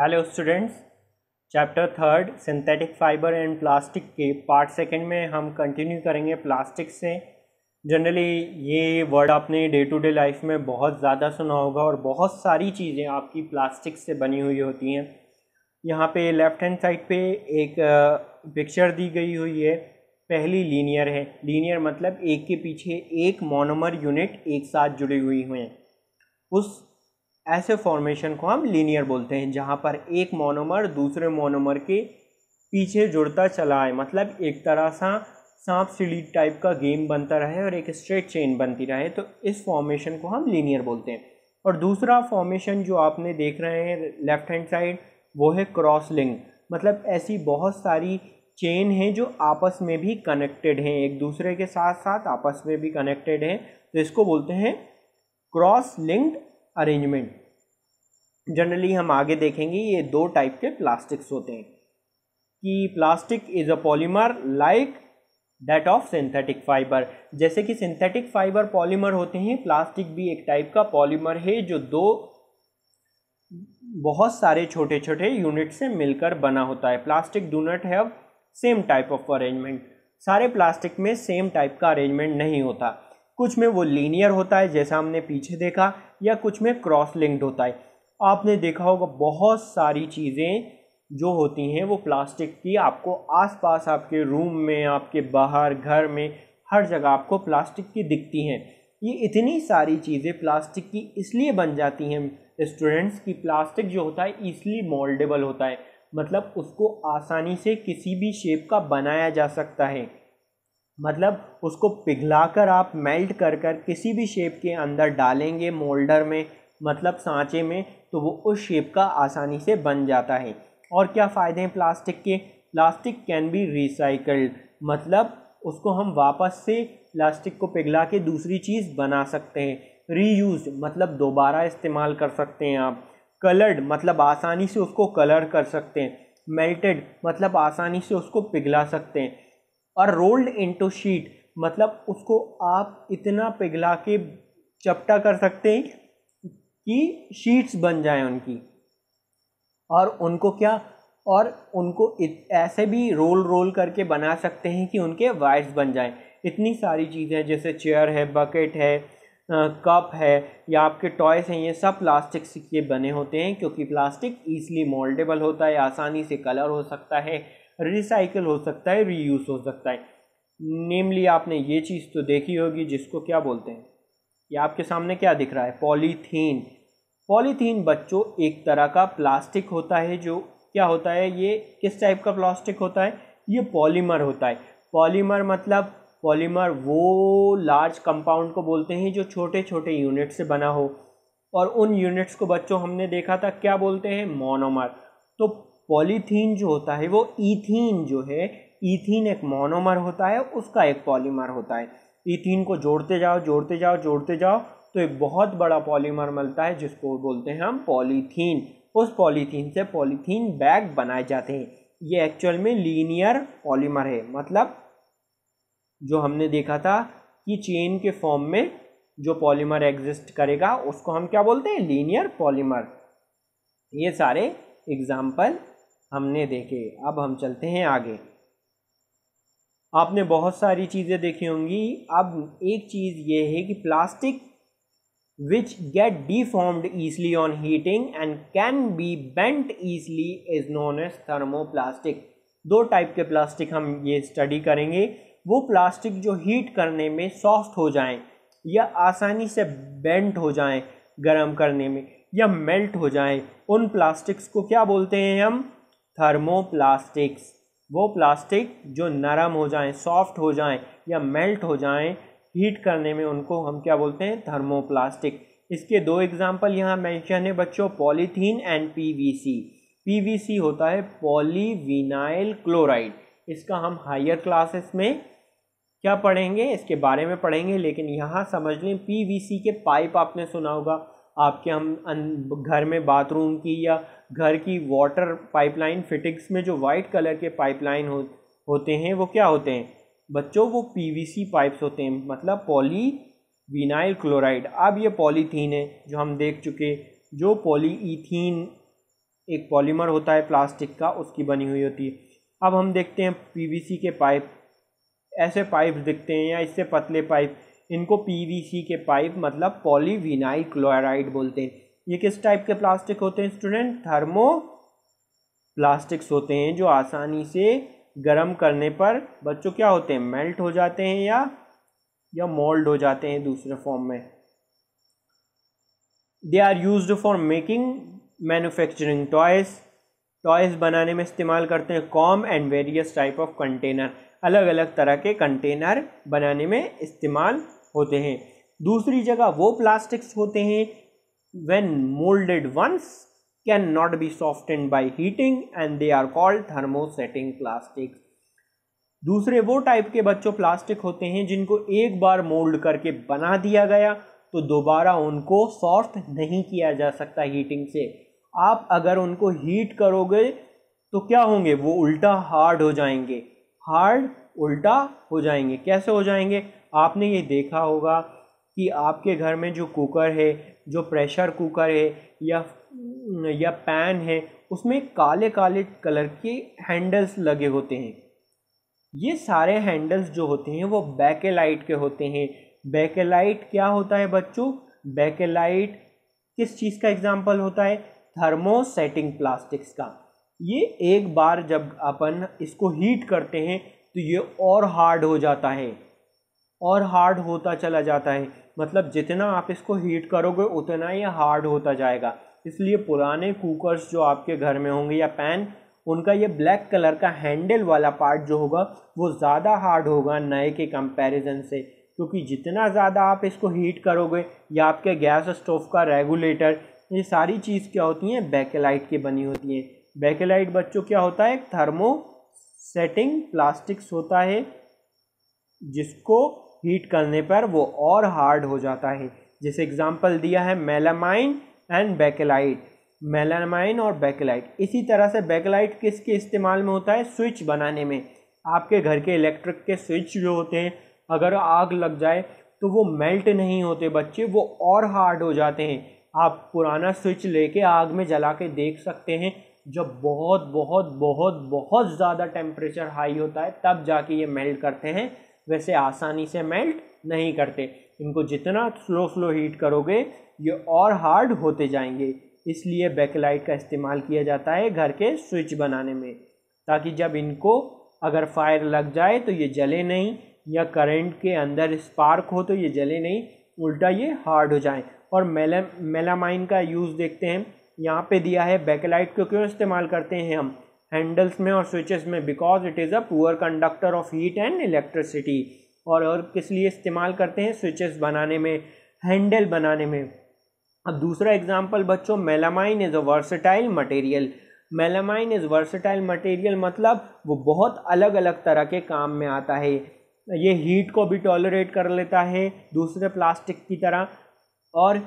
hello students chapter third synthetic fibre and plastic के part second में हम continue करेंगे प्लास्टिक से जनरली ये वर्ड आपने डे टू डे लाइफ में बहुत ज़्यादा सुना होगा और बहुत सारी चीज़ें आपकी प्लास्टिक से बनी हुई होती हैं यहाँ पे लेफ्ट हैंड साइड पे एक पिक्चर दी गई हुई है पहली लीनियर है लीनियर मतलब एक के पीछे एक मोनोमर यूनिट एक साथ जुड़ी हुई हुई हैं उस ऐसे फॉर्मेशन को हम लीनियर बोलते हैं जहाँ पर एक मोनोमर दूसरे मोनोमर के पीछे जुड़ता चला आए मतलब एक तरह सा सांप सीढ़ी टाइप का गेम बनता रहे और एक स्ट्रेट चेन बनती रहे तो इस फॉर्मेशन को हम लीनियर बोलते हैं और दूसरा फॉर्मेशन जो आपने देख रहे हैं लेफ्ट हैंड साइड वो है क्रॉस लिंक मतलब ऐसी बहुत सारी चेन हैं जो आपस में भी कनेक्टेड हैं एक दूसरे के साथ साथ आपस में भी कनेक्टेड हैं तो इसको बोलते हैं क्रॉस लिंक्ड अरेंजमेंट जनरली हम आगे देखेंगे ये दो टाइप के प्लास्टिक्स होते हैं कि plastic is a polymer like that of synthetic fibre जैसे कि सिंथेटिक फाइबर पॉलीमर होते हैं प्लास्टिक भी एक टाइप का पॉलीमर है जो दो बहुत सारे छोटे छोटे यूनिट से मिलकर बना होता है plastic do not have same type of arrangement सारे प्लास्टिक में सेम टाइप का अरेंजमेंट नहीं होता कुछ में वो लीनियर होता है जैसा हमने पीछे देखा या कुछ में क्रॉस लिंक्ड होता है आपने देखा होगा बहुत सारी चीज़ें जो होती हैं वो प्लास्टिक की आपको आसपास आपके रूम में आपके बाहर घर में हर जगह आपको प्लास्टिक की दिखती हैं ये इतनी सारी चीज़ें प्लास्टिक की इसलिए बन जाती हैं स्टूडेंट्स की प्लास्टिक जो होता है इसलिए मोल्डेबल होता है मतलब उसको आसानी से किसी भी शेप का बनाया जा सकता है मतलब उसको पिघलाकर आप मेल्ट कर कर किसी भी शेप के अंदर डालेंगे मोल्डर में मतलब सांचे में तो वो उस शेप का आसानी से बन जाता है और क्या फ़ायदे हैं प्लास्टिक के प्लास्टिक कैन बी रिसाइकल्ड मतलब उसको हम वापस से प्लास्टिक को पिघला के दूसरी चीज़ बना सकते हैं रीयूज मतलब दोबारा इस्तेमाल कर सकते हैं आप कलर्ड मतलब आसानी से उसको कलर कर सकते हैं मेल्टेड मतलब आसानी से उसको पिघला सकते हैं और रोल्ड इनटू शीट मतलब उसको आप इतना पिघला के चपटा कर सकते हैं कि शीट्स बन जाए उनकी और उनको क्या और उनको ऐसे भी रोल रोल करके बना सकते हैं कि उनके वायर्स बन जाएं इतनी सारी चीज़ें जैसे चेयर है बकेट है कप है या आपके टॉयस हैं ये सब प्लास्टिक से के बने होते हैं क्योंकि प्लास्टिक ईजली मोल्डेबल होता है आसानी से कलर हो सकता है रिसाइकल हो सकता है रीयूज हो सकता है नेमली आपने ये चीज़ तो देखी होगी जिसको क्या बोलते हैं ये आपके सामने क्या दिख रहा है पॉलीथीन पॉलीथीन बच्चों एक तरह का प्लास्टिक होता है जो क्या होता है ये किस टाइप का प्लास्टिक होता है ये पॉलीमर होता है पॉलीमर मतलब पॉलीमर वो लार्ज कंपाउंड को बोलते हैं जो छोटे छोटे यूनिट से बना हो और उन यूनिट्स को बच्चों हमने देखा था क्या बोलते हैं मोनोमर तो पॉलीथीन जो होता है वो ईथीन जो है ईथीन एक मोनोमर होता है उसका एक पॉलीमर होता है ईथीन को जोड़ते जाओ जोड़ते जाओ जोड़ते जाओ तो एक बहुत बड़ा पॉलीमर मिलता है जिसको बोलते हैं हम पॉलीथीन उस पॉलीथीन से पॉलीथीन बैग बनाए जाते हैं ये एक्चुअल में लीनियर पॉलीमर है मतलब जो हमने देखा था कि चेन के फॉर्म में जो पॉलीमर एग्जिस्ट करेगा उसको हम क्या बोलते हैं लीनियर पॉलीमर ये सारे एग्जाम्पल हमने देखे अब हम चलते हैं आगे आपने बहुत सारी चीज़ें देखी होंगी अब एक चीज़ ये है कि plastic which get deformed easily on heating and can be bent easily is known as thermo plastic दो टाइप के प्लास्टिक हम ये स्टडी करेंगे वो प्लास्टिक जो हीट करने में सॉफ्ट हो जाएं या आसानी से बेंट हो जाएं गर्म करने में या मेल्ट हो जाएं उन प्लास्टिक्स को क्या बोलते हैं हम थर्मोप्लास्टिक्स वो प्लास्टिक जो नरम हो जाएं सॉफ्ट हो जाएं या मेल्ट हो जाएं हीट करने में उनको हम क्या बोलते हैं थर्मोप्लास्टिक इसके दो एग्जांपल यहाँ मेंशन है बच्चों पॉलीथीन एंड पीवीसी पीवीसी होता है पॉलीविनाइल क्लोराइड इसका हम हायर क्लासेस में क्या पढ़ेंगे इसके बारे में पढ़ेंगे लेकिन यहाँ समझ लें पीवीसी के पाइप आपने सुना होगा आपके हम घर में बाथरूम की या घर की वाटर पाइपलाइन फिटिंग्स में जो वाइट कलर के पाइपलाइन हो होते हैं वो क्या होते हैं बच्चों वो पीवीसी पाइप्स होते हैं मतलब पॉली विनाइल क्लोराइड अब ये पॉलीथीन है जो हम देख चुके जो पॉलीथीन एक पॉलीमर होता है प्लास्टिक का उसकी बनी हुई होती है अब हम देखते हैं पीवीसी के पाइप ऐसे पाइप दिखते हैं या इससे पतले पाइप इनको पीवीसी के पाइप मतलब पॉलीविनाइल क्लोराइड बोलते हैं ये किस टाइप के प्लास्टिक होते हैं स्टूडेंट थर्मो प्लास्टिक्स होते हैं जो आसानी से गर्म करने पर बच्चों क्या होते हैं मेल्ट हो जाते हैं या या मोल्ड हो जाते हैं दूसरे फॉर्म में they are use for making manufacturing toys toys बनाने में इस्तेमाल करते हैं कॉम and various type of container अलग अलग तरह के कंटेनर बनाने में इस्तेमाल होते हैं दूसरी जगह वो प्लास्टिक्स होते हैं once can not be soft and by heating and they are called thermosetting plastic दूसरे वो टाइप के बच्चों प्लास्टिक होते हैं जिनको एक बार मोल्ड करके बना दिया गया तो दोबारा उनको सॉफ्ट नहीं किया जा सकता हीटिंग से आप अगर उनको हीट करोगे तो क्या होंगे वो उल्टा हार्ड हो जाएंगे हार्ड उल्टा हो जाएंगे कैसे हो जाएंगे आपने ये देखा होगा कि आपके घर में जो कुकर है जो प्रेशर कुकर है या या पैन है उसमें काले काले कलर के हैंडल्स लगे होते हैं ये सारे हैंडल्स जो होते हैं वो बैकेलाइट के होते हैं बैकेलाइट क्या होता है बच्चों बैकेलाइट किस चीज़ का एग्जाम्पल होता है थर्मोसेटिंग प्लास्टिक्स का ये एक बार जब अपन इसको हीट करते हैं तो ये और हार्ड हो जाता है और हार्ड होता चला जाता है मतलब जितना आप इसको हीट करोगे उतना ये हार्ड होता जाएगा इसलिए पुराने कुकर्स जो आपके घर में होंगे या पैन उनका ये ब्लैक कलर का हैंडल वाला पार्ट जो होगा वो ज़्यादा हार्ड होगा नए के कंपैरिजन से क्योंकि जितना ज़्यादा आप इसको हीट करोगे या आपके गैस स्टोव का रेगुलेटर ये सारी चीज़ क्या होती हैं बैकलाइट की बनी होती हैं बेकेलाइट बच्चों क्या होता है थर्मो सेटिंग प्लास्टिक्स होता है जिसको हीट करने पर वो और हार्ड हो जाता है जैसे एग्जांपल दिया है मेलामाइन एंड बेकेलाइट मेलामाइन और बेकेलाइट इसी तरह से बेकेलाइट किसके इस्तेमाल में होता है स्विच बनाने में आपके घर के इलेक्ट्रिक के स्विच जो होते हैं अगर आग लग जाए तो वो मेल्ट नहीं होते बच्चे वो और हार्ड हो जाते हैं आप पुराना स्विच लेके आग में जला के देख सकते हैं जब बहुत बहुत बहुत बहुत ज़्यादा टेम्परेचर हाई होता है तब जाके ये मेल्ट करते हैं वैसे आसानी से मेल्ट नहीं करते इनको जितना स्लो स्लो हीट करोगे ये और हार्ड होते जाएंगे इसलिए बैकलाइट का इस्तेमाल किया जाता है घर के स्विच बनाने में ताकि जब इनको अगर फायर लग जाए तो ये जले नहीं या करंट के अंदर स्पार्क हो तो ये जले नहीं उल्टा ये हार्ड हो जाए और मेला मेलामाइन का यूज़ देखते हैं यहाँ पे दिया है बैकलाइट को क्यों इस्तेमाल करते हैं हम हैंडल्स में और स्विचेस में because it is a poor conductor of heat and electricity और और किस लिए इस्तेमाल करते हैं स्विचेस बनाने में हैंडल बनाने में अब दूसरा एग्जाम्पल बच्चों melamine is a versatile material melamine is versatile material मतलब वो बहुत अलग अलग तरह के काम में आता है ये हीट को भी टॉलरेट कर लेता है दूसरे प्लास्टिक की तरह और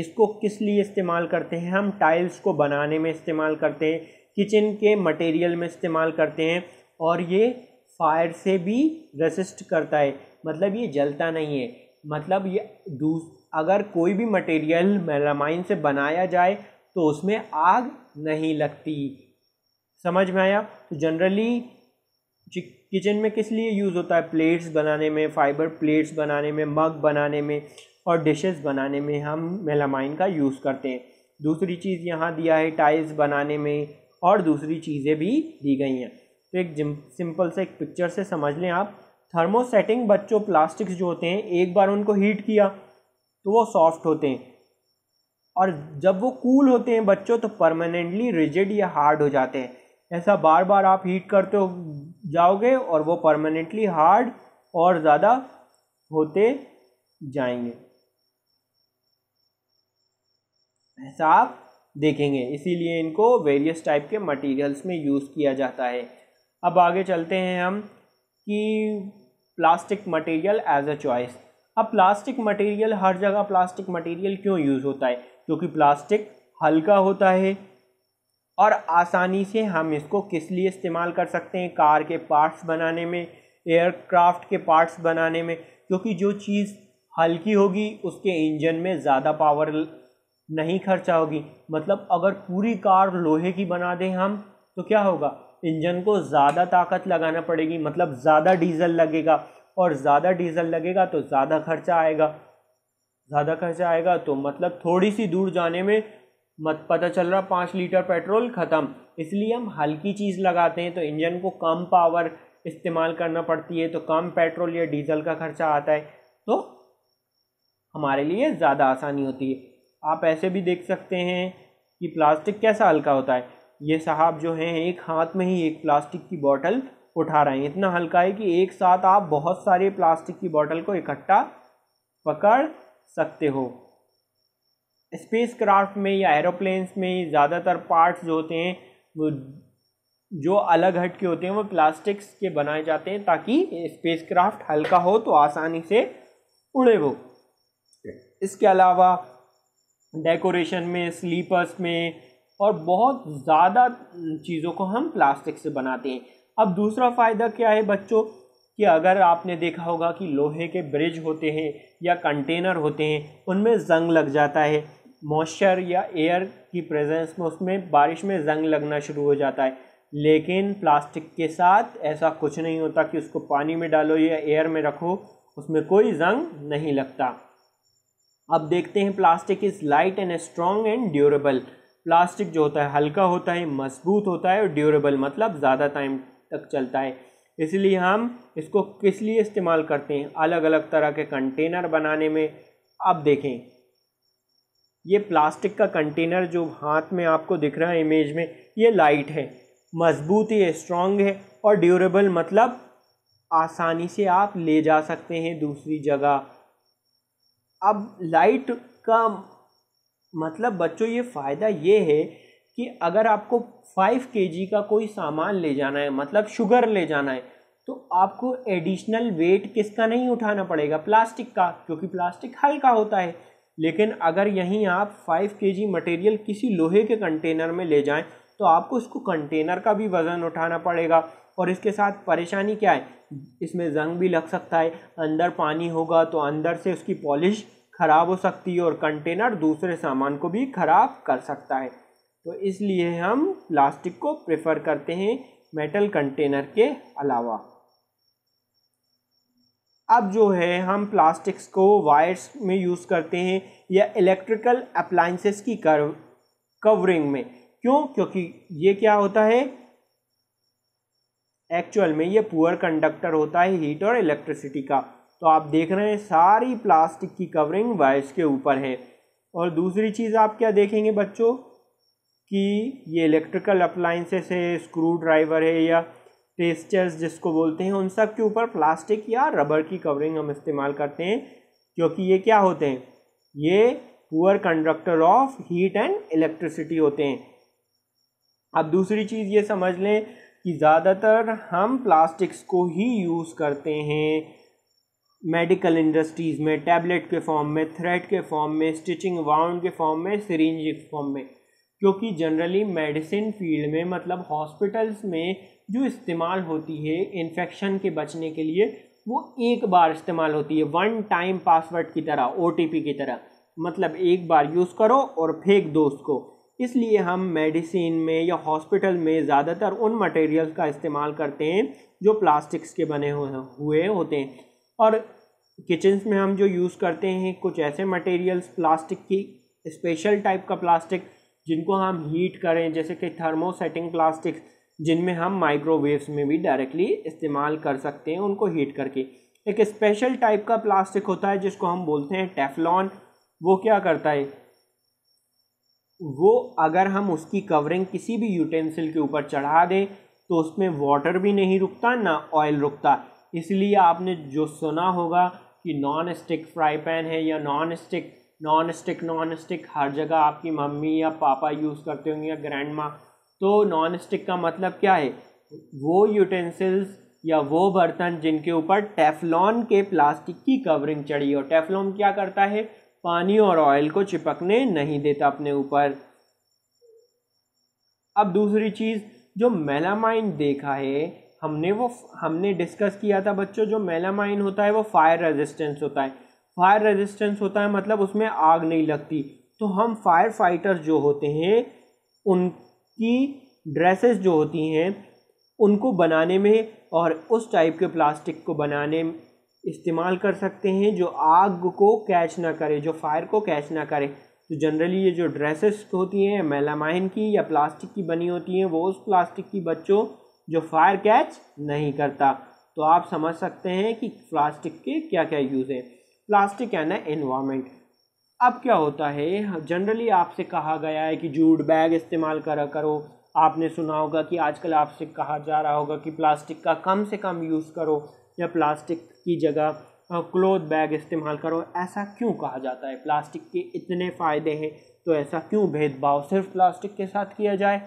इसको किस लिए इस्तेमाल करते हैं हम टाइल्स को बनाने में इस्तेमाल करते हैं किचन के मटेरियल में इस्तेमाल करते हैं और ये फायर से भी रेसिस्ट करता है मतलब ये जलता नहीं है मतलब ये दूस अगर कोई भी मटेरियल मेलामाइन से बनाया जाए तो उसमें आग नहीं लगती समझ में आया तो जनरली किचन में किस लिए यूज़ होता है प्लेट्स बनाने में फाइबर प्लेट्स बनाने में मग बनाने में और डिशेस बनाने में हम मेलामाइन का यूज़ करते हैं दूसरी चीज़ यहाँ दिया है टाइल्स बनाने में और दूसरी चीज़ें भी दी गई हैं तो एक सिंपल से एक पिक्चर से समझ लें आप थर्मोसेटिंग बच्चों प्लास्टिक्स जो होते हैं एक बार उनको हीट किया तो वो सॉफ्ट होते हैं और जब वो कूल होते हैं बच्चों तो परमानेंटली रिजिड या हार्ड हो जाते हैं ऐसा बार बार आप हीट करते हो जाओगे और वो परमानेंटली हार्ड और ज़्यादा होते जाएंगे आप देखेंगे इसीलिए इनको वेरियस टाइप के मटेरियल्स में यूज़ किया जाता है अब आगे चलते हैं हम कि plastic material as a choice अब प्लास्टिक मटेरियल हर जगह प्लास्टिक मटेरियल क्यों यूज़ होता है क्योंकि प्लास्टिक हल्का होता है और आसानी से हम इसको किस लिए इस्तेमाल कर सकते हैं कार के पार्ट्स बनाने में एयरक्राफ्ट के पार्ट्स बनाने में क्योंकि जो चीज़ हल्की होगी उसके इंजन में ज़्यादा पावर नहीं खर्चा होगी मतलब अगर पूरी कार लोहे की बना दें हम तो क्या होगा इंजन को ज़्यादा ताकत लगाना पड़ेगी मतलब ज़्यादा डीजल लगेगा और ज़्यादा डीजल लगेगा तो ज़्यादा खर्चा आएगा ज़्यादा खर्चा आएगा तो मतलब थोड़ी सी दूर जाने में मत पता चल रहा पाँच लीटर पेट्रोल ख़त्म इसलिए हम हल्की चीज़ लगाते हैं तो इंजन को कम पावर इस्तेमाल करना पड़ती है तो कम पेट्रोल या डीजल का खर्चा आता है तो हमारे लिए ज़्यादा आसानी होती है आप ऐसे भी देख सकते हैं कि प्लास्टिक कैसा हल्का होता है ये साहब जो हैं एक हाथ में ही एक प्लास्टिक की बॉटल उठा रहे हैं इतना हल्का है कि एक साथ आप बहुत सारे प्लास्टिक की बॉटल को इकट्ठा पकड़ सकते हो स्पेस क्राफ्ट में या एरोप्लेन्स में ज़्यादातर पार्ट्स जो होते हैं वो जो अलग हट के होते हैं वो प्लास्टिक्स के बनाए जाते हैं ताकि स्पेस क्राफ्ट हल्का हो तो आसानी से उड़े वो इसके अलावा डेकोरेशन में स्लीपर्स में और बहुत ज़्यादा चीज़ों को हम प्लास्टिक से बनाते हैं अब दूसरा फ़ायदा क्या है बच्चों कि अगर आपने देखा होगा कि लोहे के ब्रिज होते हैं या कंटेनर होते हैं उनमें जंग लग जाता है मॉइस्चर या एयर की प्रेजेंस में उसमें बारिश में जंग लगना शुरू हो जाता है लेकिन प्लास्टिक के साथ ऐसा कुछ नहीं होता कि उसको पानी में डालो या एयर में रखो उसमें कोई जंग नहीं लगता अब देखते हैं plastic is light and strong and durable plastic जो होता है हल्का होता है मजबूत होता है और ड्यूरेबल मतलब ज़्यादा टाइम तक चलता है इसलिए हम इसको किस लिए इस्तेमाल करते हैं अलग अलग तरह के कंटेनर बनाने में अब देखें ये प्लास्टिक का कंटेनर जो हाथ में आपको दिख रहा है इमेज में ये लाइट है मजबूत है स्ट्रॉन्ग है और ड्यूरेबल मतलब आसानी से आप ले जा सकते हैं दूसरी जगह अब लाइट का मतलब बच्चों ये फ़ायदा ये है कि अगर आपको फाइव के का कोई सामान ले जाना है मतलब शुगर ले जाना है तो आपको एडिशनल वेट किसका नहीं उठाना पड़ेगा प्लास्टिक का क्योंकि प्लास्टिक हल्का होता है लेकिन अगर यहीं आप फाइव के जी मटेरियल किसी लोहे के कंटेनर में ले जाएं तो आपको उसको कंटेनर का भी वज़न उठाना पड़ेगा और इसके साथ परेशानी क्या है इसमें जंग भी लग सकता है अंदर पानी होगा तो अंदर से उसकी पॉलिश ख़राब हो सकती है और कंटेनर दूसरे सामान को भी ख़राब कर सकता है तो इसलिए हम प्लास्टिक को प्रेफर करते हैं मेटल कंटेनर के अलावा अब जो है हम प्लास्टिक्स को वायर्स में यूज़ करते हैं या इलेक्ट्रिकल अप्लाइंसेस की कवरिंग में क्यों क्योंकि ये क्या होता है एक्चुअल में ये पुअर कंडक्टर होता है हीट और इलेक्ट्रिसिटी का तो आप देख रहे हैं सारी प्लास्टिक की कवरिंग वायर्स के ऊपर है और दूसरी चीज़ आप क्या देखेंगे बच्चों कि ये इलेक्ट्रिकल अप्लाइंसेस है स्क्रू ड्राइवर है या टेस्टर्स जिसको बोलते हैं उन सब के ऊपर प्लास्टिक या रबर की कवरिंग हम इस्तेमाल करते हैं क्योंकि ये क्या होते हैं ये poor conductor of heat and electricity होते हैं अब दूसरी चीज़ ये समझ लें कि ज़्यादातर हम प्लास्टिक्स को ही यूज़ करते हैं मेडिकल इंडस्ट्रीज़ में टैबलेट के फॉर्म में थ्रेड के फॉर्म में स्टिचिंग वाउंड के फॉर्म में सरिंज के फॉर्म में क्योंकि जनरली मेडिसिन फील्ड में मतलब हॉस्पिटल्स में जो इस्तेमाल होती है इन्फेक्शन के बचने के लिए वो एक बार इस्तेमाल होती है वन टाइम पासवर्ड की तरह ओ की तरह मतलब एक बार यूज़ करो और फेंक दो उसको इसलिए हम मेडिसिन में या हॉस्पिटल में ज़्यादातर उन मटेरियल का इस्तेमाल करते हैं जो प्लास्टिक्स के बने हुए होते हैं और किचन्स में हम जो यूज़ करते हैं कुछ ऐसे मटेरियल्स प्लास्टिक की स्पेशल टाइप का प्लास्टिक जिनको हम हीट करें जैसे कि थर्मोसेटिंग प्लास्टिक जिनमें हम माइक्रोवेव्स में भी डायरेक्टली इस्तेमाल कर सकते हैं उनको हीट करके एक स्पेशल टाइप का प्लास्टिक होता है जिसको हम बोलते हैं टेफलॉन वो क्या करता है वो अगर हम उसकी कवरिंग किसी भी यूटेंसिल के ऊपर चढ़ा दें तो उसमें वाटर भी नहीं रुकता ना ऑयल रुकता इसलिए आपने जो सुना होगा कि नॉन स्टिक फ्राई पैन है या non stick non stick non stick हर जगह आपकी मम्मी या पापा यूज़ करते होंगे या ग्रैंड माँ तो नॉन स्टिक का मतलब क्या है वो यूटेंसिल्स या वो बर्तन जिनके ऊपर टेफलॉन के प्लास्टिक की कवरिंग चढ़ी हो टेफलॉन क्या करता है पानी और ऑयल को चिपकने नहीं देता अपने ऊपर अब दूसरी चीज़ जो मेलामाइन देखा है हमने वो हमने डिस्कस किया था बच्चों जो मेलामाइन होता है वो फायर रेजिस्टेंस होता है फायर रेजिस्टेंस होता है मतलब उसमें आग नहीं लगती तो हम फायर फाइटर्स जो होते हैं उनकी ड्रेसेस जो होती हैं उनको बनाने में और उस टाइप के प्लास्टिक को बनाने इस्तेमाल कर सकते हैं जो आग को कैच ना करे जो फायर को कैच ना करे तो जनरली ये जो ड्रेसेस होती हैं मेलामाइन की या प्लास्टिक की बनी होती हैं वो उस प्लास्टिक की बच्चों जो फायर कैच नहीं करता तो आप समझ सकते हैं कि प्लास्टिक के क्या क्या यूज़ हैं प्लास्टिक एंड इन्वामेंट अब क्या होता है जनरली आपसे कहा गया है कि जूट बैग इस्तेमाल करा करो आपने सुना होगा कि आजकल आपसे कहा जा रहा होगा कि प्लास्टिक का कम से कम यूज़ करो या प्लास्टिक की जगह क्लोथ बैग इस्तेमाल करो ऐसा क्यों कहा जाता है प्लास्टिक के इतने फ़ायदे हैं तो ऐसा क्यों भेदभाव सिर्फ प्लास्टिक के साथ किया जाए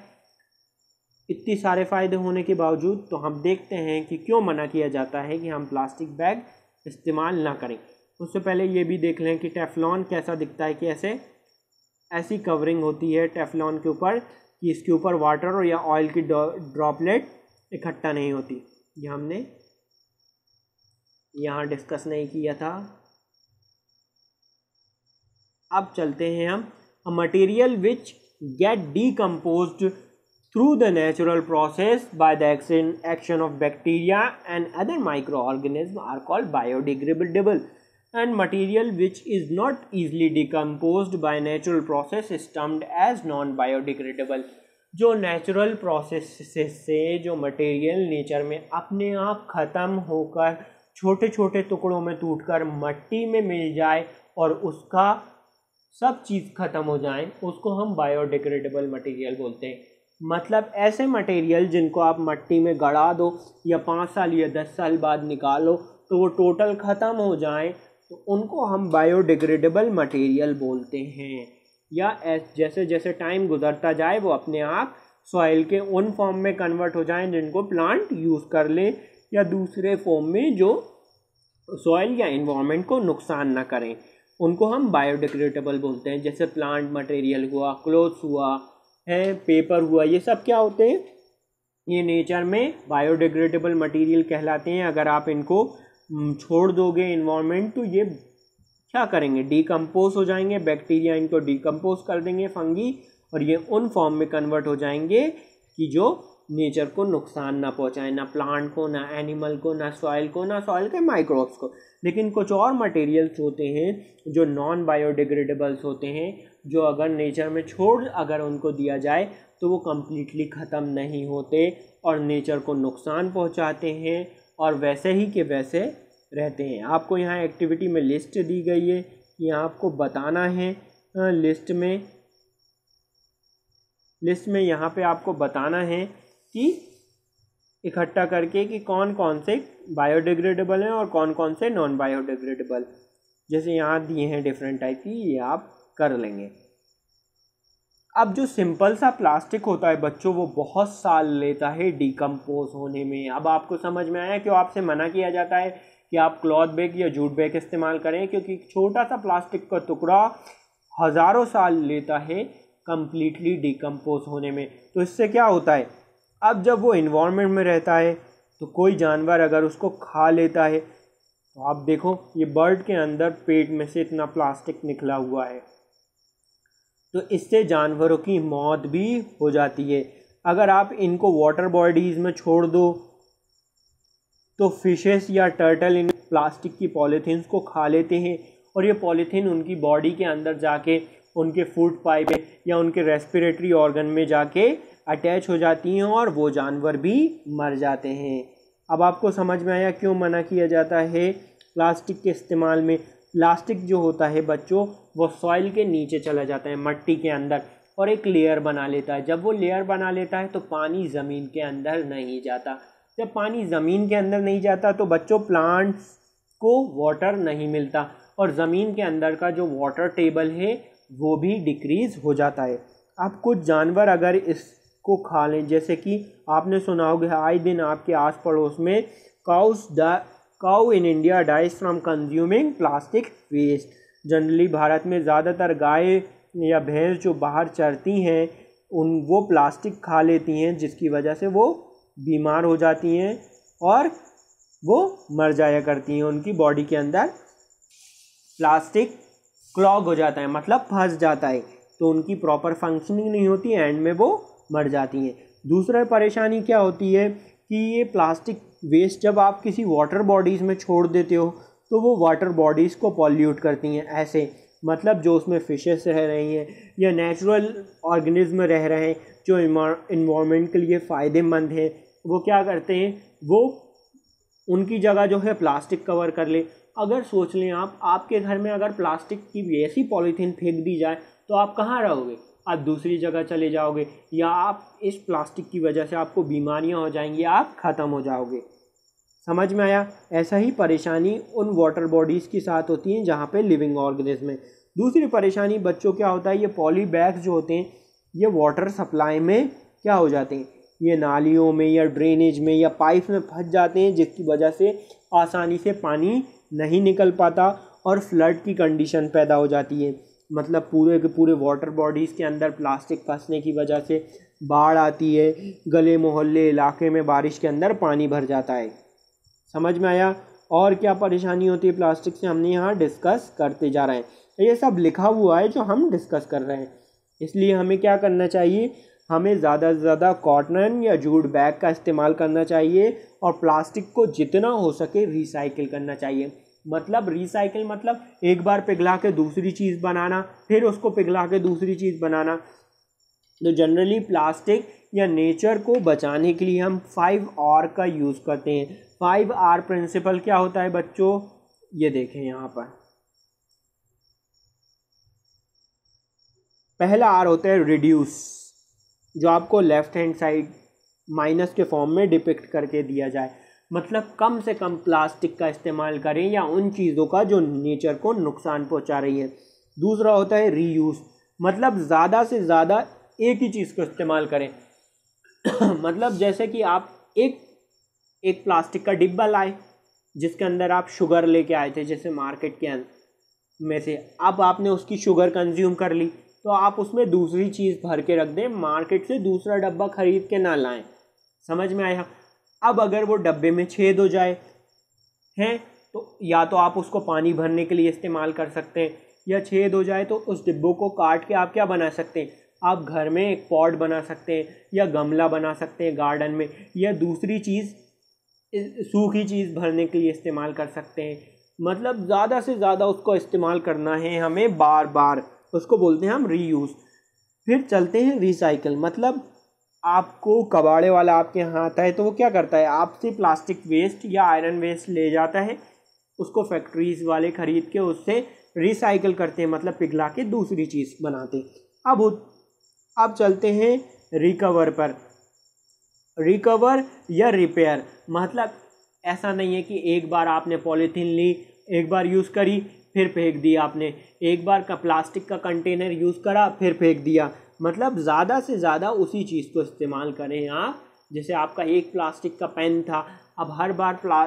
इतने सारे फ़ायदे होने के बावजूद तो हम देखते हैं कि क्यों मना किया जाता है कि हम प्लास्टिक बैग इस्तेमाल ना करें उससे पहले ये भी देख लें कि टेफलॉन कैसा दिखता है कि ऐसे ऐसी कवरिंग होती है टेफलॉन के ऊपर कि इसके ऊपर वाटर और या ऑयल की ड्रॉपलेट इकट्ठा नहीं होती ये हमने यहाँ डिस्कस नहीं किया था अब चलते हैं हम a material which get decompose through the natural process by the action action of bacteria and other micro organism are called biodegradable and material which is not easily decompose by natural process termed as non biodegradable जो natural process से जो material nature में अपने आप ख़त्म होकर छोटे छोटे टुकड़ों में टूटकर मट्टी में मिल जाए और उसका सब चीज़ ख़त्म हो जाए उसको हम बायोडिग्रेडेबल मटेरियल बोलते हैं मतलब ऐसे मटेरियल जिनको आप मट्टी में गड़ा दो या पाँच साल या दस साल बाद निकालो तो वो टोटल ख़त्म हो जाए तो उनको हम बायोडिग्रेडेबल मटेरियल बोलते हैं या जैसे जैसे टाइम गुजरता जाए वो अपने आप सॉइल के उन फॉर्म में कन्वर्ट हो जाए जिनको प्लांट यूज़ कर लें या दूसरे फॉर्म में जो सॉइल या इन्वामेंट को नुकसान ना करें उनको हम बायोडिग्रेडेबल बोलते हैं जैसे प्लांट मटेरियल हुआ क्लोथ्स हुआ है पेपर हुआ ये सब क्या होते हैं ये नेचर में बायोडिग्रेडेबल मटेरियल कहलाते हैं अगर आप इनको छोड़ दोगे इन्वामेंट तो ये क्या करेंगे डीकम्पोज हो जाएंगे बैक्टीरिया इनको डिकम्पोज कर देंगे फंगी और ये उन फॉर्म में कन्वर्ट हो जाएंगे कि जो नेचर को नुकसान ना पहुंचाए ना प्लांट को ना एनिमल को ना सॉइल को ना सॉइल के माइक्रोब्स को लेकिन कुछ और मटेरियल्स होते हैं जो नॉन बायोडिग्रेडेबल्स होते हैं जो अगर नेचर में छोड़ अगर उनको दिया जाए तो वो कम्प्लीटली ख़त्म नहीं होते और नेचर को नुकसान पहुंचाते हैं और वैसे ही के वैसे रहते हैं आपको यहाँ एक्टिविटी में लिस्ट दी गई है कि आपको बताना है लिस्ट में लिस्ट में यहाँ पे आपको बताना है कि इकट्ठा करके कि कौन कौन से बायोडिग्रेडेबल हैं और कौन कौन से नॉन बायोडिग्रेडेबल जैसे यहाँ दिए हैं डिफरेंट टाइप की ये आप कर लेंगे अब जो सिंपल सा प्लास्टिक होता है बच्चों वो बहुत साल लेता है डिकम्पोज होने में अब आपको समझ में आया क्यों आपसे मना किया जाता है कि आप क्लॉथ बैग या जूट बैग इस्तेमाल करें क्योंकि छोटा सा प्लास्टिक का टुकड़ा हज़ारों साल लेता है कम्प्लीटली डिकम्पोज होने में तो इससे क्या होता है अब जब वो इन्वामेंट में रहता है तो कोई जानवर अगर उसको खा लेता है तो आप देखो ये बर्ड के अंदर पेट में से इतना प्लास्टिक निकला हुआ है तो इससे जानवरों की मौत भी हो जाती है अगर आप इनको वाटर बॉडीज़ में छोड़ दो तो फिशेस या टर्टल इन प्लास्टिक की पॉलीथीन को खा लेते हैं और ये पॉलीथीन उनकी बॉडी के अंदर जाके उनके फूड पाइप या उनके रेस्पिरेटरी ऑर्गन में जाके अटैच हो जाती हैं और वो जानवर भी मर जाते हैं अब आपको समझ में आया क्यों मना किया जाता है प्लास्टिक के इस्तेमाल में प्लास्टिक जो होता है बच्चों वो सॉइल के नीचे चला जाता है मिट्टी के अंदर और एक लेयर बना लेता है जब वो लेयर बना लेता है तो पानी ज़मीन के अंदर नहीं जाता जब पानी ज़मीन के अंदर नहीं जाता तो बच्चों प्लांट्स को वाटर नहीं मिलता और ज़मीन के अंदर का जो वाटर टेबल है वो भी डिक्रीज़ हो जाता है अब कुछ जानवर अगर इस को खा लें जैसे कि आपने सुना होगा आए दिन आपके आस पड़ोस में cows cow in India dies from consuming plastic waste generally भारत में ज़्यादातर गाय या भैंस जो बाहर चरती हैं उन वो प्लास्टिक खा लेती हैं जिसकी वजह से वो बीमार हो जाती हैं और वो मर जाया करती हैं उनकी बॉडी के अंदर प्लास्टिक क्लॉग हो जाता है मतलब फंस जाता है तो उनकी प्रॉपर फंक्शनिंग नहीं होती एंड में वो मर जाती हैं दूसरा परेशानी क्या होती है कि ये प्लास्टिक वेस्ट जब आप किसी वाटर बॉडीज़ में छोड़ देते हो तो वो वाटर बॉडीज़ को पॉल्यूट करती हैं ऐसे मतलब जो उसमें फ़िशेस रह रही हैं या नेचुरल ऑर्गेनिज्म रह रहे हैं जो इन्वामेंट के लिए फ़ायदेमंद हैं वो क्या करते हैं वो उनकी जगह जो है प्लास्टिक कवर कर ले अगर सोच लें आप आपके घर में अगर प्लास्टिक की ऐसी पॉलीथीन फेंक दी जाए तो आप कहाँ रहोगे आप दूसरी जगह चले जाओगे या आप इस प्लास्टिक की वजह से आपको बीमारियां हो जाएंगी आप ख़त्म हो जाओगे समझ में आया ऐसा ही परेशानी उन वाटर बॉडीज़ के साथ होती हैं जहाँ पे लिविंग ऑर्गेनिज्म है दूसरी परेशानी बच्चों क्या होता है ये पॉली बैग्स जो होते हैं ये वाटर सप्लाई में क्या हो जाते हैं ये नालियों में या ड्रेनेज में या पाइप में फंस जाते हैं जिसकी वजह से आसानी से पानी नहीं निकल पाता और फ्लड की कंडीशन पैदा हो जाती है मतलब पूरे के पूरे वाटर बॉडीज़ के अंदर प्लास्टिक फंसने की वजह से बाढ़ आती है गले मोहल्ले इलाके में बारिश के अंदर पानी भर जाता है समझ में आया और क्या परेशानी होती है प्लास्टिक से हमने यहाँ डिस्कस करते जा रहे हैं तो ये सब लिखा हुआ है जो हम डिस्कस कर रहे हैं इसलिए हमें क्या करना चाहिए हमें ज़्यादा से ज़्यादा कॉटन या जूट बैग का इस्तेमाल करना चाहिए और प्लास्टिक को जितना हो सके रिसाइकिल करना चाहिए मतलब रिसाइकिल मतलब एक बार पिघला के दूसरी चीज़ बनाना फिर उसको पिघला के दूसरी चीज़ बनाना तो जनरली प्लास्टिक या नेचर को बचाने के लिए हम फाइव आर का यूज़ करते हैं फाइव आर प्रिंसिपल क्या होता है बच्चों ये देखें यहाँ पर पहला आर होता है रिड्यूस जो आपको लेफ़्ट हैंड साइड माइनस के फॉर्म में डिपिक्ट करके दिया जाए मतलब कम से कम प्लास्टिक का इस्तेमाल करें या उन चीज़ों का जो नेचर को नुकसान पहुंचा रही है दूसरा होता है री मतलब ज़्यादा से ज़्यादा एक ही चीज़ को इस्तेमाल करें मतलब जैसे कि आप एक एक प्लास्टिक का डिब्बा लाए जिसके अंदर आप शुगर लेके आए थे जैसे मार्केट के अंदर में से अब आपने उसकी शुगर कंज्यूम कर ली तो आप उसमें दूसरी चीज़ भर के रख दें मार्केट से दूसरा डब्बा खरीद के ना लाएं समझ में आया अब अगर वो डब्बे में छेद हो जाए हैं तो या तो आप उसको पानी भरने के लिए इस्तेमाल कर सकते हैं या छेद हो जाए तो उस डिब्बों को काट के आप क्या बना सकते हैं आप घर में एक पॉट बना सकते हैं या गमला बना सकते हैं गार्डन में या दूसरी चीज़ सूखी चीज़ भरने के लिए इस्तेमाल कर सकते हैं मतलब ज़्यादा से ज़्यादा उसको इस्तेमाल करना है हमें बार बार उसको बोलते हैं हम रीयूज़ फिर चलते हैं रिसाइकल मतलब आपको कबाड़े वाला आपके यहाँ आता है तो वो क्या करता है आपसे प्लास्टिक वेस्ट या आयरन वेस्ट ले जाता है उसको फैक्ट्रीज वाले खरीद के उससे रिसाइकल करते हैं मतलब पिघला के दूसरी चीज़ बनाते अब अब चलते हैं रिकवर पर रिकवर या रिपेयर मतलब ऐसा नहीं है कि एक बार आपने पॉलीथीन ली एक बार यूज़ करी फिर फेंक दिया आपने एक बार का प्लास्टिक का कंटेनर यूज़ करा फिर फेंक दिया मतलब ज़्यादा से ज़्यादा उसी चीज़ को इस्तेमाल करें आप जैसे आपका एक प्लास्टिक का पेन था अब हर बार प्ला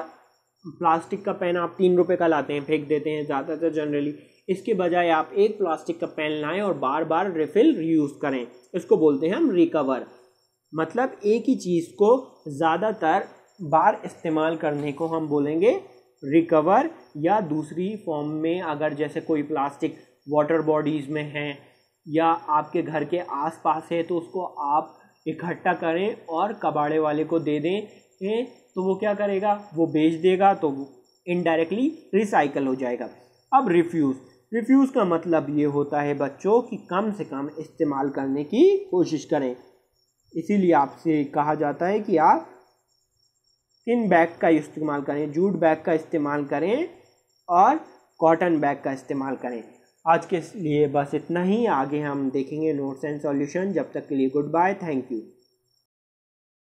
प्लास्टिक का पेन आप तीन रुपये का लाते हैं फेंक देते हैं ज़्यादातर जनरली इसके बजाय आप एक प्लास्टिक का पेन लाएं और बार बार रिफिल रीयूज़ करें इसको बोलते हैं हम रिकवर मतलब एक ही चीज़ को ज़्यादातर बार इस्तेमाल करने को हम बोलेंगे रिकवर या दूसरी फॉर्म में अगर जैसे कोई प्लास्टिक वाटर बॉडीज़ में हैं या आपके घर के आसपास है तो उसको आप इकट्ठा करें और कबाड़े वाले को दे दें ए, तो वो क्या करेगा वो बेच देगा तो इनडायरेक्टली रिसाइकल हो जाएगा अब रिफ्यूज़ रिफ्यूज़ का मतलब ये होता है बच्चों कि कम से कम इस्तेमाल करने की कोशिश करें इसीलिए आपसे कहा जाता है कि आप किन बैग का इस्तेमाल करें जूट बैग का इस्तेमाल करें और कॉटन बैग का इस्तेमाल करें आज के लिए बस इतना ही आगे हम देखेंगे नोट्स एंड सॉल्यूशन जब तक के लिए गुड बाय थैंक यू